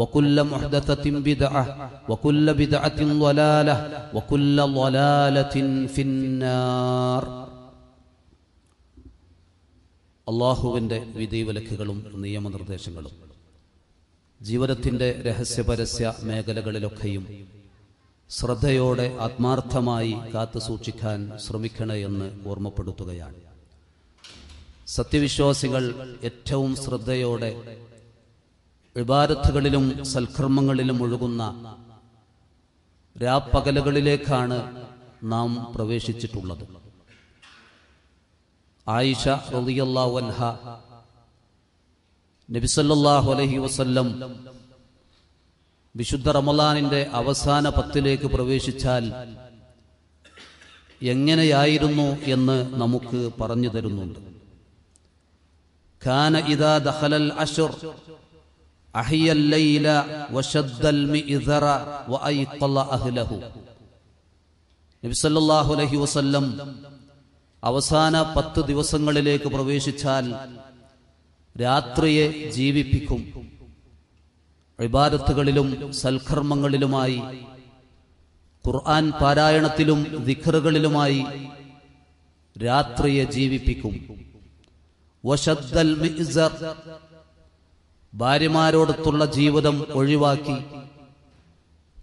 وكل محدثة بدعة وكل بدعة ضلالة وكل ضلالة في النار അള്ളാഹുവിൻ്റെ വിധിവിലക്കുകളും നിയമനിർദ്ദേശങ്ങളും ജീവിതത്തിൻ്റെ രഹസ്യപരസ്യ മേഖലകളിലൊക്കെയും ശ്രദ്ധയോടെ ആത്മാർത്ഥമായി കാത്തു സൂക്ഷിക്കാൻ ശ്രമിക്കണമെന്ന് എന്ന് ഓർമ്മപ്പെടുത്തുകയാണ് സത്യവിശ്വാസികൾ ഏറ്റവും ശ്രദ്ധയോടെ വിഭാരത്തുകളിലും സൽക്കർമ്മങ്ങളിലും ഒഴുകുന്ന രാപ്പകലുകളിലേക്കാണ് നാം പ്രവേശിച്ചിട്ടുള്ളത് ആയിഷ റലിയല്ലാവൻഹ നബിസല്ലാഹു അലഹി വസല്ലം വിശുദ്ധ റമലാനിന്റെ അവസാന പത്തിലേക്ക് പ്രവേശിച്ചാൽ എങ്ങനെയായിരുന്നു എന്ന് നമുക്ക് പറഞ്ഞു തരുന്നുണ്ട് ഖാന ഇദാ ദഹലൽ അഷുർ അഹിയൽ ലൈല വശദ്ദൽ المئذر وأيقظ അഹ്ലഹു നബി സല്ലല്ലാഹു അലൈഹി വസല്ലം അവസാന പത്ത് ദിവസങ്ങളിലേക്ക് പ്രവേശിച്ചാൽ രാത്രിയെ ജീവിപ്പിക്കും ഇബാദത്തുകളിലും സൽക്കർമ്മങ്ങളിലുമായി ഖുർആൻ പാരായണത്തിലും ദിഖറുകളിലുമായി രാത്രിയെ ജീവിപ്പിക്കും വശദ്ദൽ മിഅ്സർ ഭാര്യമാരോടത്തുള്ള ജീവിതം ഒഴിവാക്കി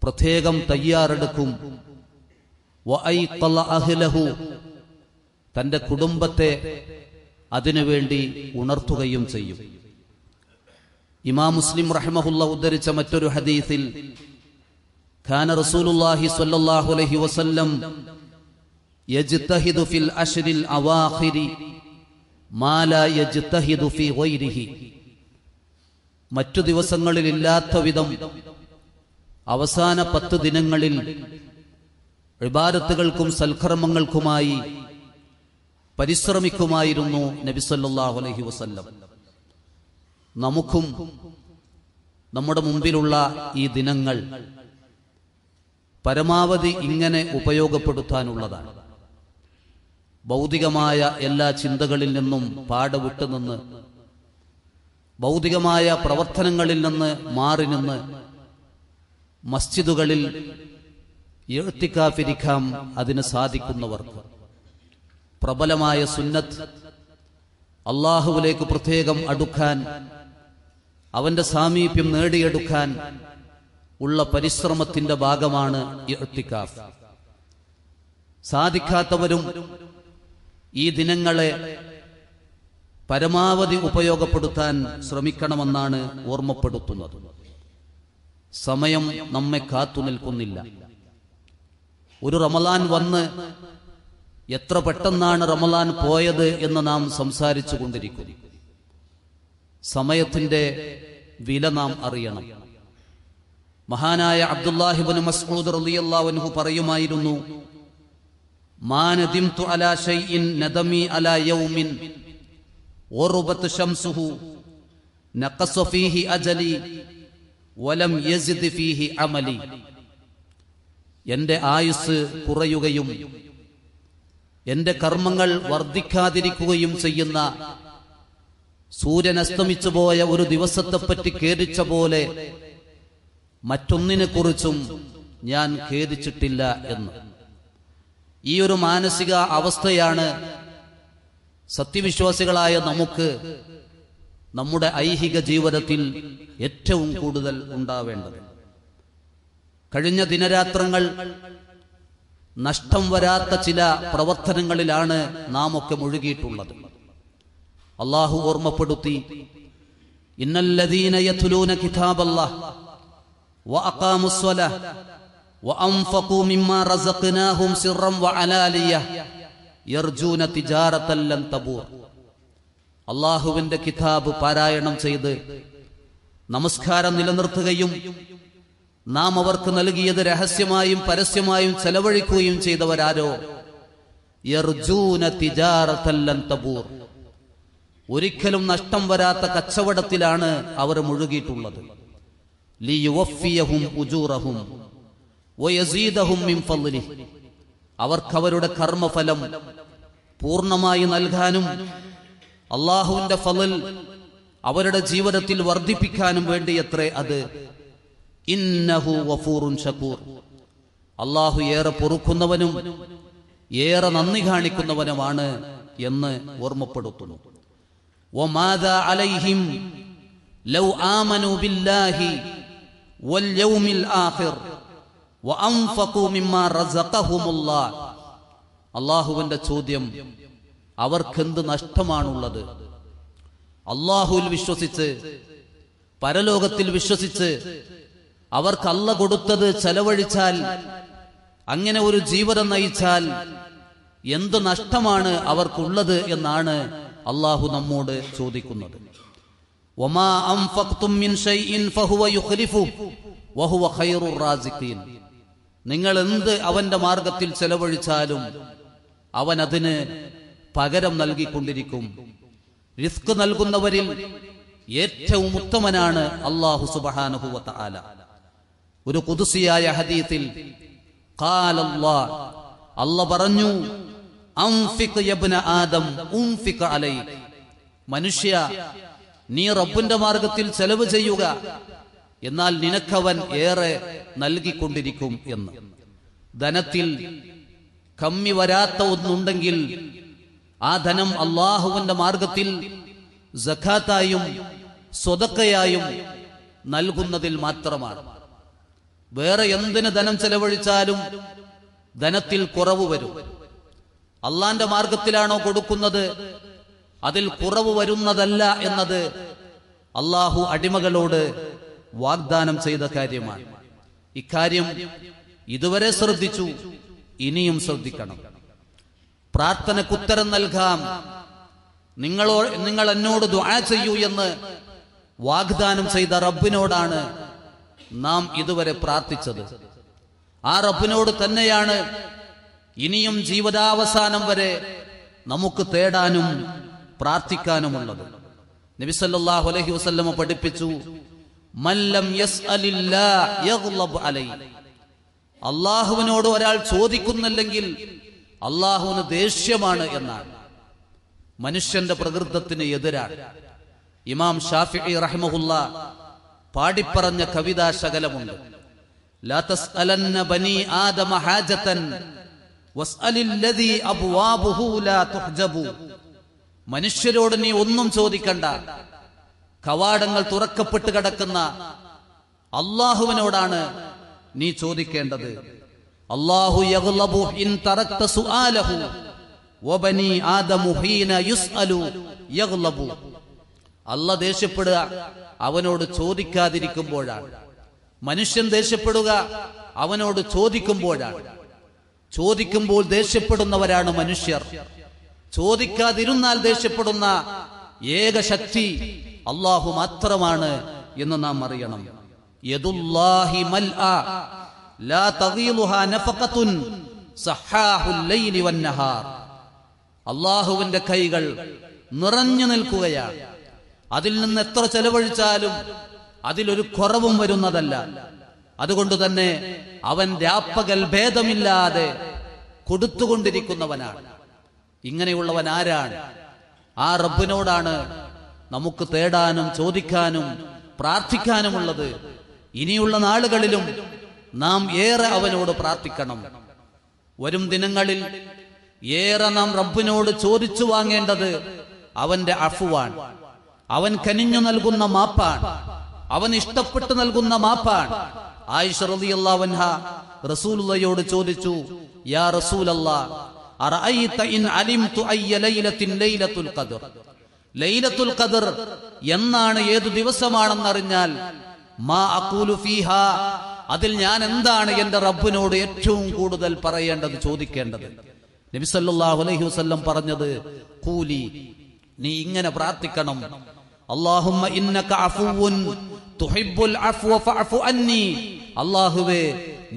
പ്രത്യേകം തയ്യാറെടുക്കും തന്റെ കുടുംബത്തെ അതിനുവേണ്ടി ഉണർത്തുകയും ചെയ്യും ഇമാ മുസ്ലിം റഹ്മഹുല്ല ഉദ്ധരിച്ച മറ്റൊരു ഹദീസിൽ ഖാന റസൂലുല്ലാഹി സ്വല്ലല്ലാഹു അലൈഹി വസല്ലം യജ്തഹിദു ഫിൽ അശ്റിൽ അവാഖിരി മാ ലാ യജ്തഹിദു ഫീ ഗൈരിഹി മറ്റു ദിവസങ്ങളിലില്ലാത്ത വിധം അവസാന പത്ത് ദിനങ്ങളിൽ വിഭാരത്തുകൾക്കും സൽക്കർമ്മങ്ങൾക്കുമായി പരിശ്രമിക്കുമായിരുന്നു നബിസല്ലാഹു അലഹി വസല്ലം നമുക്കും നമ്മുടെ മുമ്പിലുള്ള ഈ ദിനങ്ങൾ പരമാവധി ഇങ്ങനെ ഉപയോഗപ്പെടുത്താനുള്ളതാണ് ഭൗതികമായ എല്ലാ ചിന്തകളിൽ നിന്നും പാടവിട്ടുനിന്ന് ഭൗതികമായ പ്രവർത്തനങ്ങളിൽ നിന്ന് മാറി നിന്ന് മസ്ജിദുകളിൽ എഴുത്തിക്കാഫിരിക്കാം അതിന് സാധിക്കുന്നവർക്ക് പ്രബലമായ സുന്നത്ത് അള്ളാഹുവിലേക്ക് പ്രത്യേകം അടുക്കാൻ അവന്റെ സാമീപ്യം നേടിയെടുക്കാൻ ഉള്ള പരിശ്രമത്തിന്റെ ഭാഗമാണ് എഴുത്തിക്കാഫ് സാധിക്കാത്തവരും ഈ ദിനങ്ങളെ പരമാവധി ഉപയോഗപ്പെടുത്താൻ ശ്രമിക്കണമെന്നാണ് ഓർമ്മപ്പെടുത്തുന്നത് സമയം നമ്മെ കാത്തു നിൽക്കുന്നില്ല ഒരു റമലാൻ വന്ന് എത്ര പെട്ടെന്നാണ് റമലാൻ പോയത് എന്ന് നാം സംസാരിച്ചു കൊണ്ടിരിക്കും സമയത്തിന്റെ വില നാം അറിയണം മഹാനായ അബ്ദുല്ലാഹിബിൻ മസ്ഊദ് റളിയല്ലാഹു പറയുമായിരുന്നു മാനദിം അലാ ഷൈഇൻ നദമി അലാ യൗമിൻ غربت شمسه نقص فيه أجلي ولم يزد فيه عملي എൻ്റെ ആയുസ് കുറയുകയും എൻ്റെ കർമ്മങ്ങൾ വർദ്ധിക്കാതിരിക്കുകയും ചെയ്യുന്ന സൂര്യൻ അസ്തമിച്ചു പോയ ഒരു ദിവസത്തെപ്പറ്റി ഖേദിച്ച പോലെ മറ്റൊന്നിനെ കുറിച്ചും ഞാൻ ഖേദിച്ചിട്ടില്ല എന്ന് ഈ ഒരു മാനസിക അവസ്ഥയാണ് സത്യവിശ്വാസികളായ നമുക്ക് നമ്മുടെ ഐഹിക ജീവിതത്തിൽ ഏറ്റവും കൂടുതൽ ഉണ്ടാവേണ്ടത് കഴിഞ്ഞ ദിനരാത്രങ്ങൾ നഷ്ടം വരാത്ത ചില പ്രവർത്തനങ്ങളിലാണ് നാം ഒക്കെ മുഴുകിയിട്ടുള്ളത് അള്ളാഹു ഓർമ്മപ്പെടുത്തി ഇന്നല്ലദീന കിതാബല്ലാഹ് തബൂർ അള്ളാഹുവിന്റെ കിതാബ് പാരായണം ചെയ്ത് നമസ്കാരം നിലനിർത്തുകയും നാം അവർക്ക് നൽകിയത് രഹസ്യമായും പരസ്യമായും ചെലവഴിക്കുകയും ചെയ്തവരാരോ തബൂർ ഒരിക്കലും നഷ്ടം വരാത്ത കച്ചവടത്തിലാണ് അവർ മുഴുകിയിട്ടുള്ളത് ലി ഉജൂറഹും വയസീദഹും മിൻ അവർക്കവരുടെ കർമ്മഫലം പൂർണ്ണമായി നൽകാനും അള്ളാഹുവിന്റെ ഫലൽ അവരുടെ ജീവിതത്തിൽ വർദ്ധിപ്പിക്കാനും വേണ്ടി വേണ്ടിയത്രേ അത് ഇന്നഹു വഫൂറുൻ അള്ളാഹു ഏറെ പൊറുക്കുന്നവനും ഏറെ നന്ദി കാണിക്കുന്നവനുമാണ് എന്ന് ഓർമ്മപ്പെടുത്തുന്നു അലൈഹിം ലൗ ആമനു ബില്ലാഹി വൽ യൗമിൽ ആഖിർ അള്ളാഹുവിന്റെ ചോദ്യം അവർക്കെന്ത് നഷ്ടമാണുള്ളത് അള്ളാഹുവിൽ വിശ്വസിച്ച് പരലോകത്തിൽ വിശ്വസിച്ച് അവർക്ക് അല്ല കൊടുത്തത് ചെലവഴിച്ചാൽ അങ്ങനെ ഒരു ജീവിതം നയിച്ചാൽ എന്ത് നഷ്ടമാണ് അവർക്കുള്ളത് എന്നാണ് അള്ളാഹു നമ്മോട് ചോദിക്കുന്നത് ഒമാ നിങ്ങൾ എന്ത് അവന്റെ മാർഗത്തിൽ ചെലവഴിച്ചാലും അവൻ അതിന് പകരം നൽകിക്കൊണ്ടിരിക്കും റിസ്ക് നൽകുന്നവരിൽ ഏറ്റവും ഉത്തമനാണ് അള്ളാഹു സുബഹാനുഭൂവത്ത ആല ഒരു കുതുസിയായ ഹദീത്തിൽ അല്ല പറഞ്ഞു ആദം മനുഷ്യ നീ റബ്ബിന്റെ മാർഗത്തിൽ ചെലവ് ചെയ്യുക എന്നാൽ നിനക്കവൻ ഏറെ നൽകിക്കൊണ്ടിരിക്കും എന്ന് ധനത്തിൽ കമ്മി വരാത്ത ഒന്നുണ്ടെങ്കിൽ ആ ധനം അള്ളാഹുവിന്റെ മാർഗത്തിൽ ജഖാത്തായും സ്വതക്കയായും നൽകുന്നതിൽ മാത്രമാണ് വേറെ എന്തിന് ധനം ചെലവഴിച്ചാലും ധനത്തിൽ കുറവ് വരും അള്ളാന്റെ മാർഗത്തിലാണോ കൊടുക്കുന്നത് അതിൽ കുറവ് വരുന്നതല്ല എന്നത് അള്ളാഹു അടിമകളോട് വാഗ്ദാനം ചെയ്ത കാര്യമാണ് ഇക്കാര്യം ഇതുവരെ ശ്രദ്ധിച്ചു ഇനിയും ശ്രദ്ധിക്കണം പ്രാർത്ഥനക്കുത്തരം നൽകാം നിങ്ങളോ നിങ്ങൾ എന്നോട് ദ്വാ ചെയ്യൂ എന്ന് വാഗ്ദാനം ചെയ്ത റബ്ബിനോടാണ് നാം ഇതുവരെ പ്രാർത്ഥിച്ചത് ആ റബ്ബിനോട് തന്നെയാണ് ഇനിയും ജീവിതാവസാനം വരെ നമുക്ക് തേടാനും പ്രാർത്ഥിക്കാനുമുള്ളത് നബിസല്ലാഹു അലഹി വസ്ല്ലമ പഠിപ്പിച്ചു അള്ളാഹുവിനോട് ഒരാൾ ചോദിക്കുന്നില്ലെങ്കിൽ അള്ളാഹുവിന് ദേഷ്യമാണ് എന്നാണ് മനുഷ്യന്റെ പ്രകൃതത്തിന് എതിരാണ് ഇമാം ഷാഫി റഹ്മുല്ല പാടിപ്പറഞ്ഞ കവിതാ ശകലമുണ്ട് മനുഷ്യരോട് നീ ഒന്നും ചോദിക്കണ്ട കവാടങ്ങൾ തുറക്കപ്പെട്ട് കിടക്കുന്ന അള്ളാഹുവിനോടാണ് നീ ചോദിക്കേണ്ടത് അള്ളാഹു അല്ല ദേഷ്യപ്പെടുക അവനോട് ചോദിക്കാതിരിക്കുമ്പോഴാണ് മനുഷ്യൻ ദേഷ്യപ്പെടുക അവനോട് ചോദിക്കുമ്പോഴാണ് ചോദിക്കുമ്പോൾ ദേഷ്യപ്പെടുന്നവരാണ് മനുഷ്യർ ചോദിക്കാതിരുന്നാൽ ദേഷ്യപ്പെടുന്ന ഏക ശക്തി അള്ളാഹു മാത്രമാണ് എന്ന് നാം അറിയണം അള്ളാഹുവിന്റെ കൈകൾ നിറഞ്ഞു നിൽക്കുകയാണ് അതിൽ നിന്ന് എത്ര ചെലവഴിച്ചാലും അതിലൊരു കുറവും വരുന്നതല്ല അതുകൊണ്ട് തന്നെ അവൻ രാപ്പകൽ ഭേദമില്ലാതെ കൊടുത്തുകൊണ്ടിരിക്കുന്നവനാണ് ഇങ്ങനെയുള്ളവൻ ആരാണ് ആ റബ്ബിനോടാണ് നമുക്ക് തേടാനും ചോദിക്കാനും പ്രാർത്ഥിക്കാനുമുള്ളത് ഇനിയുള്ള നാളുകളിലും നാം ഏറെ അവനോട് പ്രാർത്ഥിക്കണം വരും ദിനങ്ങളിൽ ഏറെ നാം റബ്ബിനോട് ചോദിച്ചു വാങ്ങേണ്ടത് അവന്റെ അഫുവാൻ അവൻ കനിഞ്ഞു നൽകുന്ന മാപ്പാൻ അവൻ ഇഷ്ടപ്പെട്ടു നൽകുന്ന മാപ്പാൻ ആയിഷ റസൂലുള്ളയോട് ചോദിച്ചു യാ റസൂലല്ലാ അറഅയ്ത ഇൻ അലിംതു ലൈലത്തുൽ ഖദ്ർ ലൈലത്തുൽ ഖദർ എന്നാണ് ഏതു ദിവസമാണെന്നറിഞ്ഞാൽ മാ അക്കൂലു ഫീഹ അതിൽ ഞാൻ എന്താണ് എന്റെ റബ്ബിനോട് ഏറ്റവും കൂടുതൽ പറയേണ്ടത് ചോദിക്കേണ്ടത് നബിസല്ലാഹു അലൈഹി വസ്ല്ലം പറഞ്ഞത് കൂലി നീ ഇങ്ങനെ പ്രാർത്ഥിക്കണം അള്ളാഹുവേ ഇന്നക അഫുവുൻ തുഹിബ്ബുൽ അഫ്വ അന്നി അല്ലാഹുവേ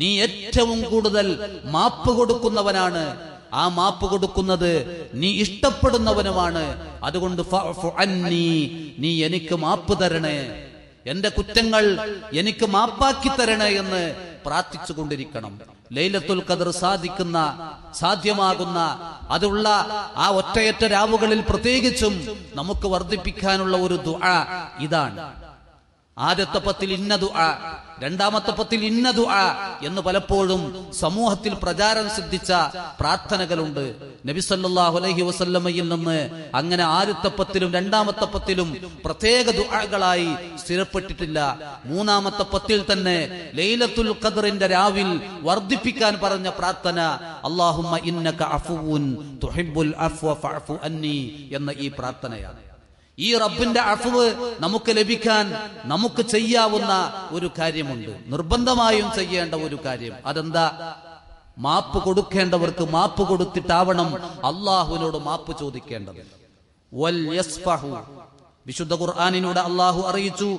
നീ ഏറ്റവും കൂടുതൽ മാപ്പ് കൊടുക്കുന്നവനാണ് ആ മാപ്പ് കൊടുക്കുന്നത് നീ ഇഷ്ടപ്പെടുന്നവനുമാണ് അതുകൊണ്ട് നീ എനിക്ക് മാപ്പ് തരണേ എന്റെ കുറ്റങ്ങൾ എനിക്ക് മാപ്പാക്കി തരണേ എന്ന് പ്രാർത്ഥിച്ചു കൊണ്ടിരിക്കണം ലൈലത്തുൽ കദർ സാധിക്കുന്ന സാധ്യമാകുന്ന അതുള്ള ആ ഒറ്റയറ്റ രാവുകളിൽ പ്രത്യേകിച്ചും നമുക്ക് വർദ്ധിപ്പിക്കാനുള്ള ഒരു ദുആ ഇതാണ് ആദ്യത്തെ പത്തിൽ ഇന്നതു ആ രണ്ടാമത്തെ പത്തിൽ ഇന്നതു ആ എന്ന് പലപ്പോഴും സമൂഹത്തിൽ പ്രചാരം സിദ്ധിച്ച പ്രാർത്ഥനകളുണ്ട് നബിസല്ലാഹു അലഹി വസല്ലമ്മയിൽ നിന്ന് അങ്ങനെ ആദ്യത്തെ പത്തിലും രണ്ടാമത്തെ പത്തിലും പ്രത്യേക ദുആകളായി സ്ഥിരപ്പെട്ടിട്ടില്ല മൂന്നാമത്തെ പത്തിൽ തന്നെ ലൈലത്തുൽ ഖദറിന്റെ രാവിൽ വർദ്ധിപ്പിക്കാൻ പറഞ്ഞ പ്രാർത്ഥന അള്ളാഹുമ്മ ഇന്നക അഫുവുൻ തുഹിബ്ബുൽ അഫ്വ ഫഅഫു അന്നി എന്ന ഈ പ്രാർത്ഥനയാണ് ഈ റബ്ബിന്റെ അഫവ് നമുക്ക് ലഭിക്കാൻ നമുക്ക് ചെയ്യാവുന്ന ഒരു കാര്യമുണ്ട് നിർബന്ധമായും ചെയ്യേണ്ട ഒരു കാര്യം അതെന്താ മാപ്പ് കൊടുക്കേണ്ടവർക്ക് മാപ്പ് കൊടുത്തിട്ടാവണം അള്ളാഹുവിനോട് മാപ്പ് ചോദിക്കേണ്ടത് വിശുദ്ധ ഖുർആാനിനോട് അള്ളാഹു അറിയിച്ചു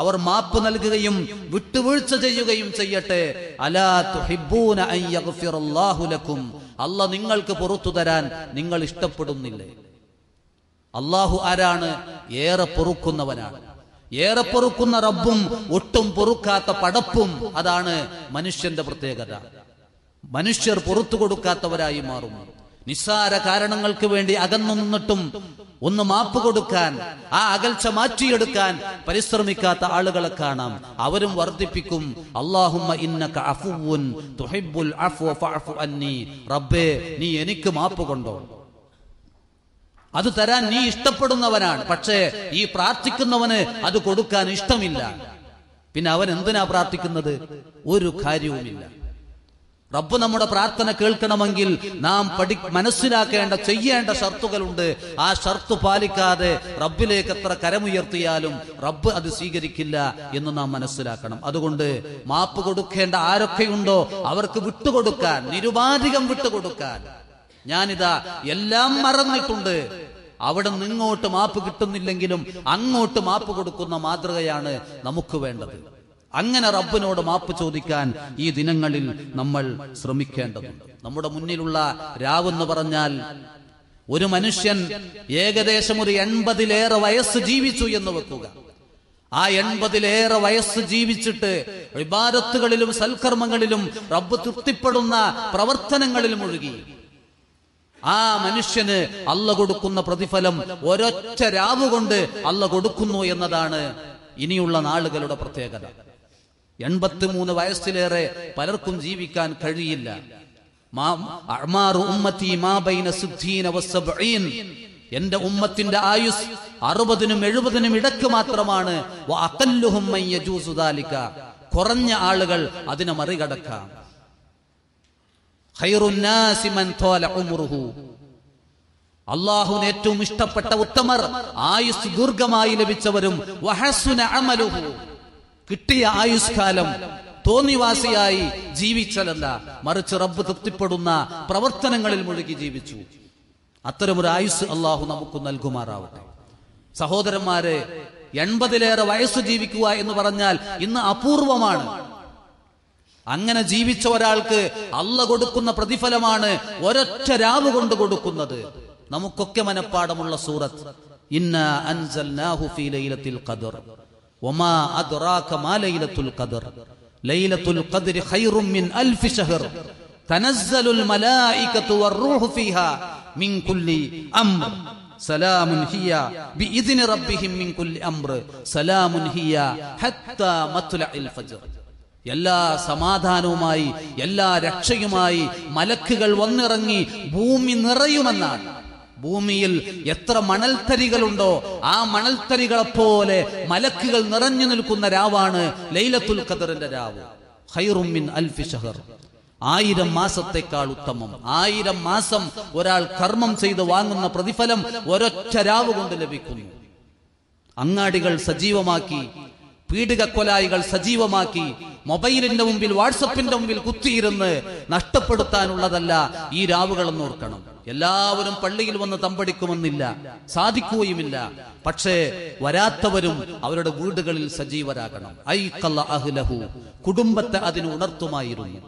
അവർ മാപ്പ് നൽകുകയും വിട്ടുവീഴ്ച ചെയ്യുകയും ചെയ്യട്ടെ അലാഹുലക്കും അല്ല നിങ്ങൾക്ക് പുറത്തു തരാൻ നിങ്ങൾ ഇഷ്ടപ്പെടുന്നില്ലേ അള്ളാഹു ആരാണ് ഏറെ പൊറുക്കുന്നവനാണ് ഏറെ പൊറുക്കുന്ന റബ്ബും ഒട്ടും പൊറുക്കാത്ത പടപ്പും അതാണ് മനുഷ്യന്റെ പ്രത്യേകത മനുഷ്യർ പുറത്തു കൊടുക്കാത്തവരായി മാറും നിസ്സാര കാരണങ്ങൾക്ക് വേണ്ടി അകന്നു നിന്നിട്ടും ഒന്ന് മാപ്പ് കൊടുക്കാൻ ആ അകൽച്ച മാറ്റിയെടുക്കാൻ പരിശ്രമിക്കാത്ത ആളുകളെ കാണാം അവരും വർദ്ധിപ്പിക്കും അള്ളാഹുമ്മ ഇന്നക തുഹിബ്ബുൽ അഫ്വ അന്നി റബ്ബേ നീ എനിക്ക് മാപ്പ് കൊണ്ടോ അത് തരാൻ നീ ഇഷ്ടപ്പെടുന്നവനാണ് പക്ഷേ ഈ പ്രാർത്ഥിക്കുന്നവന് അത് കൊടുക്കാൻ ഇഷ്ടമില്ല പിന്നെ അവൻ എന്തിനാ പ്രാർത്ഥിക്കുന്നത് ഒരു കാര്യവുമില്ല റബ്ബ് നമ്മുടെ പ്രാർത്ഥന കേൾക്കണമെങ്കിൽ നാം പഠി മനസ്സിലാക്കേണ്ട ചെയ്യേണ്ട ഷർത്തുകളുണ്ട് ആ ഷർത്ത് പാലിക്കാതെ റബ്ബിലേക്ക് എത്ര കരമുയർത്തിയാലും റബ്ബ് അത് സ്വീകരിക്കില്ല എന്ന് നാം മനസ്സിലാക്കണം അതുകൊണ്ട് മാപ്പ് കൊടുക്കേണ്ട ആരൊക്കെയുണ്ടോ അവർക്ക് വിട്ടുകൊടുക്കാൻ നിരുപാധികം വിട്ടുകൊടുക്കാൻ ഞാനിതാ എല്ലാം മറന്നിട്ടുണ്ട് അവിടെ നിങ്ങോട്ട് മാപ്പ് കിട്ടുന്നില്ലെങ്കിലും അങ്ങോട്ട് മാപ്പ് കൊടുക്കുന്ന മാതൃകയാണ് നമുക്ക് വേണ്ടത് അങ്ങനെ റബ്ബിനോട് മാപ്പ് ചോദിക്കാൻ ഈ ദിനങ്ങളിൽ നമ്മൾ ശ്രമിക്കേണ്ടതുണ്ട് നമ്മുടെ മുന്നിലുള്ള രാവെന്ന് പറഞ്ഞാൽ ഒരു മനുഷ്യൻ ഏകദേശം ഒരു എൺപതിലേറെ വയസ്സ് ജീവിച്ചു എന്ന് വെക്കുക ആ എൺപതിലേറെ വയസ്സ് ജീവിച്ചിട്ട് വിവാദത്തുകളിലും സൽക്കർമ്മങ്ങളിലും റബ്ബ് തൃപ്തിപ്പെടുന്ന പ്രവർത്തനങ്ങളിലും ഒഴുകി ആ മനുഷ്യന് അല്ല കൊടുക്കുന്ന പ്രതിഫലം ഒരൊറ്റ രാവ് കൊണ്ട് അല്ല കൊടുക്കുന്നു എന്നതാണ് ഇനിയുള്ള നാളുകളുടെ പ്രത്യേകത എൺപത്തിമൂന്ന് വയസ്സിലേറെ പലർക്കും ജീവിക്കാൻ കഴിയില്ല എന്റെ ഉമ്മത്തിന്റെ ആയുസ് അറുപതിനും എഴുപതിനും ഇടക്ക് മാത്രമാണ് കുറഞ്ഞ ആളുകൾ അതിനെ മറികടക്കാം അള്ളാഹുവിന് ഏറ്റവും ഇഷ്ടപ്പെട്ട ഉത്തമർ ആയുസ് ദീർഘമായി ലഭിച്ചവരും കിട്ടിയ ആയുസ് കാലം തോന്നിവാസിയായി ജീവിച്ചതല്ല മറിച്ച് റബ്ബ് തൃപ്തിപ്പെടുന്ന പ്രവർത്തനങ്ങളിൽ മുഴുകി ജീവിച്ചു അത്തരമൊരു ആയുസ് അള്ളാഹു നമുക്ക് നൽകുമാറാവട്ടെ സഹോദരന്മാരെ എൺപതിലേറെ വയസ്സ് ജീവിക്കുക എന്ന് പറഞ്ഞാൽ ഇന്ന് അപൂർവമാണ് അങ്ങനെ ജീവിച്ച ഒരാൾക്ക് അല്ല കൊടുക്കുന്ന പ്രതിഫലമാണ് ഒരൊറ്റ രാവ് കൊണ്ട് കൊടുക്കുന്നത് നമുക്കൊക്കെ മനഃപ്പാടമുള്ള സൂറത്ത് ഇന്ന അൻസൽനാഹു ഫീ വമാ അദ്റാക മാ ലൈലത്തുൽ ലൈലത്തുൽ മിൻ മലായികതു വർറൂഹു ഫീഹാ മിൻ കുല്ലി ഹിയ റബ്ബിഹിം മിൻ കുല്ലി ഹിയ ഹത്താ ഫജ്ർ എല്ലാ സമാധാനവുമായി എല്ലാ രക്ഷയുമായി മലക്കുകൾ വന്നിറങ്ങി ഭൂമി നിറയുമെന്നാണ് ഭൂമിയിൽ എത്ര മണൽത്തരികളുണ്ടോ ആ മണൽത്തരികളെ പോലെ മലക്കുകൾ നിറഞ്ഞു നിൽക്കുന്ന രാവാണ് ലൈലത്തുൽ ഖദറിന്റെ രാവ് ഹൈറുമിൻ അൽഫി ഷഹർ ആയിരം മാസത്തെക്കാൾ ഉത്തമം ആയിരം മാസം ഒരാൾ കർമ്മം ചെയ്ത് വാങ്ങുന്ന പ്രതിഫലം ഒരൊറ്റ രാവ് കൊണ്ട് ലഭിക്കുന്നു അങ്ങാടികൾ സജീവമാക്കി കൊലായികൾ സജീവമാക്കി മൊബൈലിന്റെ മുമ്പിൽ വാട്സപ്പിന്റെ മുമ്പിൽ കുത്തിയിരുന്ന് നഷ്ടപ്പെടുത്താനുള്ളതല്ല ഈ രാവുകളെന്ന് ഓർക്കണം എല്ലാവരും പള്ളിയിൽ വന്ന് തമ്പടിക്കുമെന്നില്ല സാധിക്കുകയുമില്ല പക്ഷേ വരാത്തവരും അവരുടെ വീടുകളിൽ സജീവരാകണം ഐ കല്ല അഹ്ലഹു കുടുംബത്തെ അതിന് ഉണർത്തുമായിരുന്നു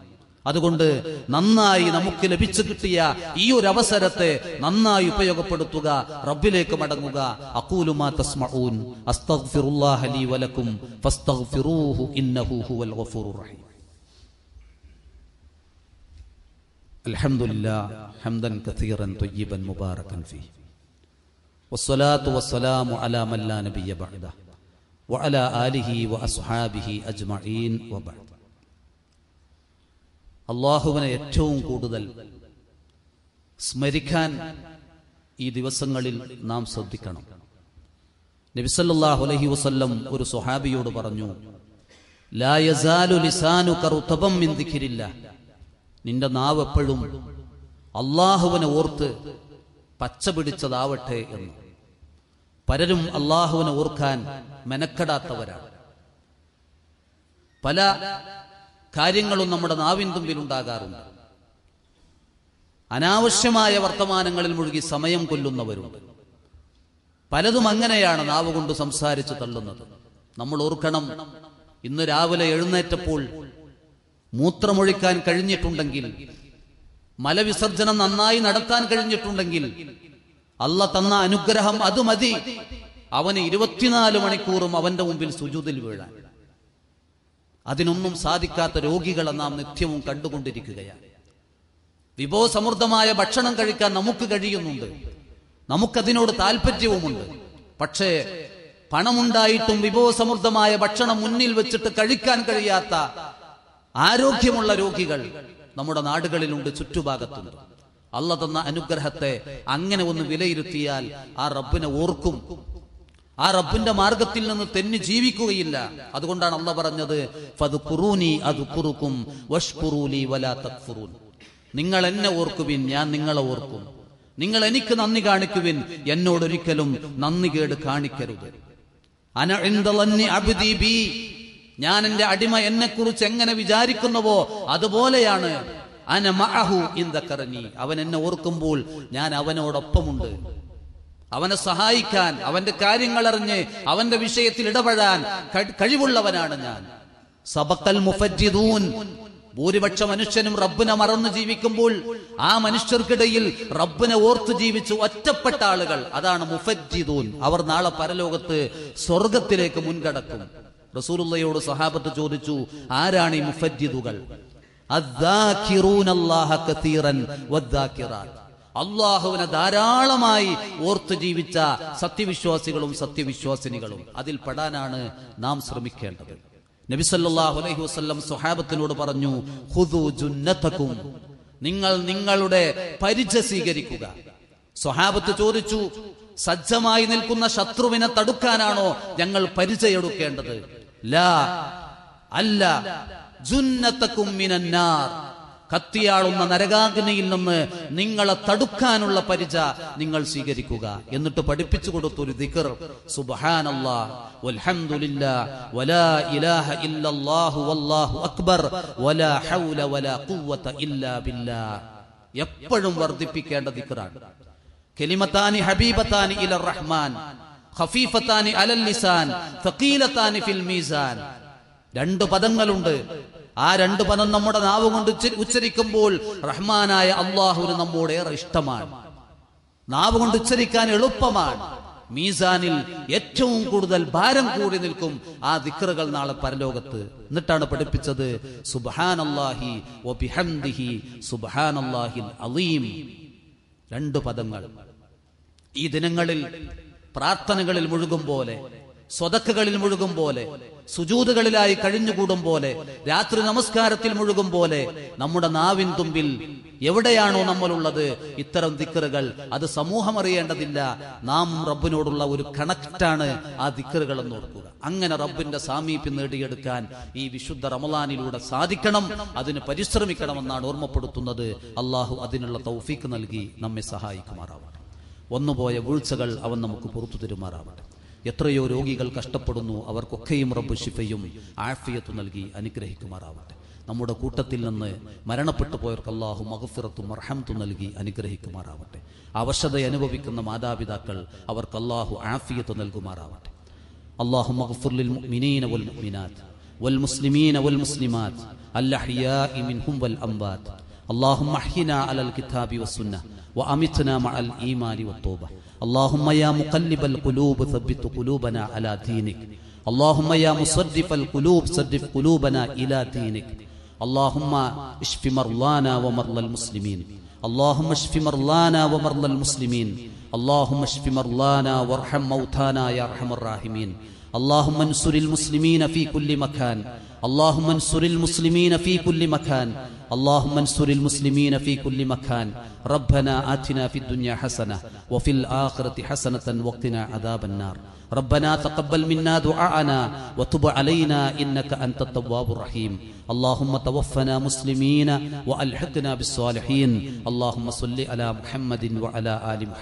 അതുകൊണ്ട് നന്നായി നമുക്ക് ലഭിച്ചു കിട്ടിയ ഈ ഒരു അവസരത്തെ നന്നായി ഉപയോഗപ്പെടുത്തുക റബ്ബിലേക്ക് മടങ്ങുക അക്കൂലുമാ തസ്മഊൻ അസ്തഗ്ഫിറുല്ലാഹ ലീ വലക്കും ഫസ്തഗ്ഫിറൂഹു ഇന്നഹു ഹുവൽ റഹീം وعلى آله وأصحابه أجمعين وبعد അള്ളാഹുവിനെ ഏറ്റവും കൂടുതൽ സ്മരിക്കാൻ ഈ ദിവസങ്ങളിൽ നാം ശ്രദ്ധിക്കണം നബിസല്ലാഹു അലഹി വസ്ല്ലം ഒരു സുഹാബിയോട് പറഞ്ഞു ലിസാനു നിന്റെ നാവ് എപ്പോഴും അള്ളാഹുവിനെ ഓർത്ത് പച്ച പിടിച്ചതാവട്ടെ എന്ന് പലരും അള്ളാഹുവിനെ ഓർക്കാൻ മെനക്കെടാത്തവരാണ് പല കാര്യങ്ങളും നമ്മുടെ നാവിൻ ഉണ്ടാകാറുണ്ട് അനാവശ്യമായ വർത്തമാനങ്ങളിൽ മുഴുകി സമയം കൊല്ലുന്നവരുണ്ട് പലതും അങ്ങനെയാണ് നാവ് കൊണ്ട് സംസാരിച്ച് തള്ളുന്നത് നമ്മൾ ഓർക്കണം ഇന്ന് രാവിലെ എഴുന്നേറ്റപ്പോൾ മൂത്രമൊഴിക്കാൻ കഴിഞ്ഞിട്ടുണ്ടെങ്കിൽ മലവിസർജനം നന്നായി നടത്താൻ കഴിഞ്ഞിട്ടുണ്ടെങ്കിൽ അല്ല തന്ന അനുഗ്രഹം അത് മതി അവന് ഇരുപത്തിനാല് മണിക്കൂറും അവന്റെ മുമ്പിൽ സുജൂതിൽ വീഴാൻ അതിനൊന്നും സാധിക്കാത്ത രോഗികളെ നാം നിത്യവും കണ്ടുകൊണ്ടിരിക്കുകയാണ് വിഭവസമൃദ്ധമായ ഭക്ഷണം കഴിക്കാൻ നമുക്ക് കഴിയുന്നുണ്ട് നമുക്കതിനോട് താല്പര്യവുമുണ്ട് പക്ഷേ പണമുണ്ടായിട്ടും വിഭവസമൃദ്ധമായ ഭക്ഷണം മുന്നിൽ വെച്ചിട്ട് കഴിക്കാൻ കഴിയാത്ത ആരോഗ്യമുള്ള രോഗികൾ നമ്മുടെ നാടുകളിലുണ്ട് ചുറ്റുഭാഗത്തുണ്ട് അള്ള തന്ന അനുഗ്രഹത്തെ അങ്ങനെ ഒന്ന് വിലയിരുത്തിയാൽ ആ റബ്ബിനെ ഓർക്കും ആ റബ്ബിന്റെ മാർഗത്തിൽ നിന്ന് തെന്നി ജീവിക്കുകയില്ല അതുകൊണ്ടാണ് അള്ള പറഞ്ഞത് നിങ്ങൾ എന്നെ ഓർക്കുവിൻ ഞാൻ നിങ്ങളെ ഓർക്കും നിങ്ങൾ എനിക്ക് നന്ദി കാണിക്കുവിൻ എന്നോടൊരിക്കലും നന്ദി കേട് കാണിക്കരുത് ഞാൻ എന്റെ അടിമ എന്നെ കുറിച്ച് എങ്ങനെ വിചാരിക്കുന്നുവോ അതുപോലെയാണ് അവൻ എന്നെ ഓർക്കുമ്പോൾ ഞാൻ അവനോടൊപ്പമുണ്ട് അവനെ സഹായിക്കാൻ അവന്റെ കാര്യങ്ങൾ അറിഞ്ഞ് അവന്റെ വിഷയത്തിൽ ഇടപെടാൻ കഴിവുള്ളവനാണ് ഞാൻ സബക്കൽ മുഫജിദൂൻ ഭൂരിപക്ഷ മനുഷ്യനും റബ്ബിനെ മറന്നു ജീവിക്കുമ്പോൾ ആ മനുഷ്യർക്കിടയിൽ റബ്ബിനെ ഓർത്ത് ജീവിച്ച് ഒറ്റപ്പെട്ട ആളുകൾ അതാണ് മുഫജിദൂൻ അവർ നാളെ പരലോകത്ത് സ്വർഗത്തിലേക്ക് മുൻകടക്കും റസൂലുള്ളയോട് സഹാബത്ത് ചോദിച്ചു ആരാണ് ഈ മുഫജിദുകൾ കസീറൻ വദ്ദാഖിറാത്ത് അള്ളാഹുവിനെ ധാരാളമായി ഓർത്ത് ജീവിച്ച സത്യവിശ്വാസികളും സത്യവിശ്വാസിനികളും അതിൽ പെടാനാണ് നാം ശ്രമിക്കേണ്ടത് നബിസല്ലാഹു അലൈഹി വസ്ലം സുഹാബത്തിനോട് പറഞ്ഞു ഹുദു നിങ്ങൾ നിങ്ങളുടെ പരിച സ്വീകരിക്കുക സ്വഹാബത്ത് ചോദിച്ചു സജ്ജമായി നിൽക്കുന്ന ശത്രുവിനെ തടുക്കാനാണോ ഞങ്ങൾ പരിചയെടുക്കേണ്ടത് ലാ അല്ല ജുന്നത്തക്കും മിനന്നാർ കത്തിയാളുന്ന നരകാഗ്നിയിൽ നിന്ന് നിങ്ങളെ തടുക്കാനുള്ള പരിച നിങ്ങൾ സ്വീകരിക്കുക എന്നിട്ട് പഠിപ്പിച്ചു കൊടുത്തു ഒരു ദിക്കർ സുബഹാനല്ലാ വൽഹംദുലില്ലാ വലാ ഇലാഹ ഇല്ലല്ലാഹു വല്ലാഹു അക്ബർ വലാ ഹൗല വലാ ഖുവത ഇല്ലാ ബില്ലാ എപ്പോഴും വർദ്ധിപ്പിക്കേണ്ട ദിക്കറാണ് കെലിമത്താനി ഹബീബത്താനി അലൽ ലിസാൻ ഫിൽ മീസാൻ രണ്ട് പദങ്ങളുണ്ട് ആ രണ്ട് പദം നമ്മുടെ നാവ് കൊണ്ട് ഉച്ചരിക്കുമ്പോൾ റഹ്മാനായ അള്ളാഹുവിന് നമ്മോട് ഏറെ ഇഷ്ടമാണ് നാവ് കൊണ്ട് ഉച്ചരിക്കാൻ എളുപ്പമാണ് മീസാനിൽ ഏറ്റവും കൂടുതൽ ഭാരം കൂടി നിൽക്കും ആ ദിക്റുകൾ നാളെ പരലോകത്ത് എന്നിട്ടാണ് പഠിപ്പിച്ചത് സുബാനല്ലാഹി ഒബിഹംദിഹി സുബാനല്ലാഹിൽ അലീം രണ്ട് പദങ്ങൾ ഈ ദിനങ്ങളിൽ പ്രാർത്ഥനകളിൽ മുഴുകും പോലെ സ്വതക്കുകളിൽ മുഴുകും പോലെ സുജൂതുകളിലായി കഴിഞ്ഞുകൂടും പോലെ രാത്രി നമസ്കാരത്തിൽ മുഴുകും പോലെ നമ്മുടെ നാവിൻ തുമ്പിൽ എവിടെയാണോ നമ്മളുള്ളത് ഇത്തരം ദിക്കറുകൾ അത് സമൂഹം അറിയേണ്ടതില്ല നാം റബ്ബിനോടുള്ള ഒരു കണക്റ്റാണ് ആ ദിക്കറുകൾ എന്ന് ഓർക്കുക അങ്ങനെ റബ്ബിന്റെ സാമീപ്യം നേടിയെടുക്കാൻ ഈ വിശുദ്ധ റമലാനിലൂടെ സാധിക്കണം അതിന് പരിശ്രമിക്കണമെന്നാണ് ഓർമ്മപ്പെടുത്തുന്നത് അള്ളാഹു അതിനുള്ള തൗഫീക്ക് നൽകി നമ്മെ സഹായിക്കുമാറാവട്ടെ വന്നുപോയ വീഴ്ചകൾ അവൻ നമുക്ക് പുറത്തു തരുമാറാവട്ടെ എത്രയോ രോഗികൾ കഷ്ടപ്പെടുന്നു അവർക്കൊക്കെയും റബ്ബ് ശിഫയും ആഫിയത്ത് നൽകി അനുഗ്രഹിക്കുമാറാവട്ടെ നമ്മുടെ കൂട്ടത്തിൽ നിന്ന് മരണപ്പെട്ടു പോയവർക്ക് അള്ളാഹു മഹഫിറത്തും മർഹംത്തും നൽകി അനുഗ്രഹിക്കുമാറാവട്ടെ അവശത അനുഭവിക്കുന്ന മാതാപിതാക്കൾ അവർക്ക് അള്ളാഹു ആഫിയത്ത് നൽകുമാറാവട്ടെ അള്ളാഹു മഹഫുറിൽ മിനീന വൽ വൽ വൽ മുസ്ലിമീന മുസ്ലിമാത് والمسلمين والمسلمات الأحياء منهم والأموات اللهم احينا على الكتاب والسنة وأمتنا മഅൽ الإيمان والتوبة اللهم يا مقلب القلوب ثبت قلوبنا على دينك اللهم يا مصرف القلوب صرف قلوبنا إلى دينك اللهم اشف مرضانا ومرضى المسلمين اللهم اشف مرضانا ومرضى المسلمين اللهم اشف مرضانا وارحم موتانا يا ارحم الراحمين اللهم انصر المسلمين في كل مكان اللهم انصر المسلمين في كل مكان اللهم انصر المسلمين في كل مكان ربنا آتنا في الدنيا حسنة وفي الآخرة حسنة وقنا عذاب النار ربنا تقبل منا دعاءنا وتب علينا إنك أنت التواب الرحيم اللهم توفنا مسلمين وألحقنا بالصالحين اللهم صل على محمد وعلى آل محمد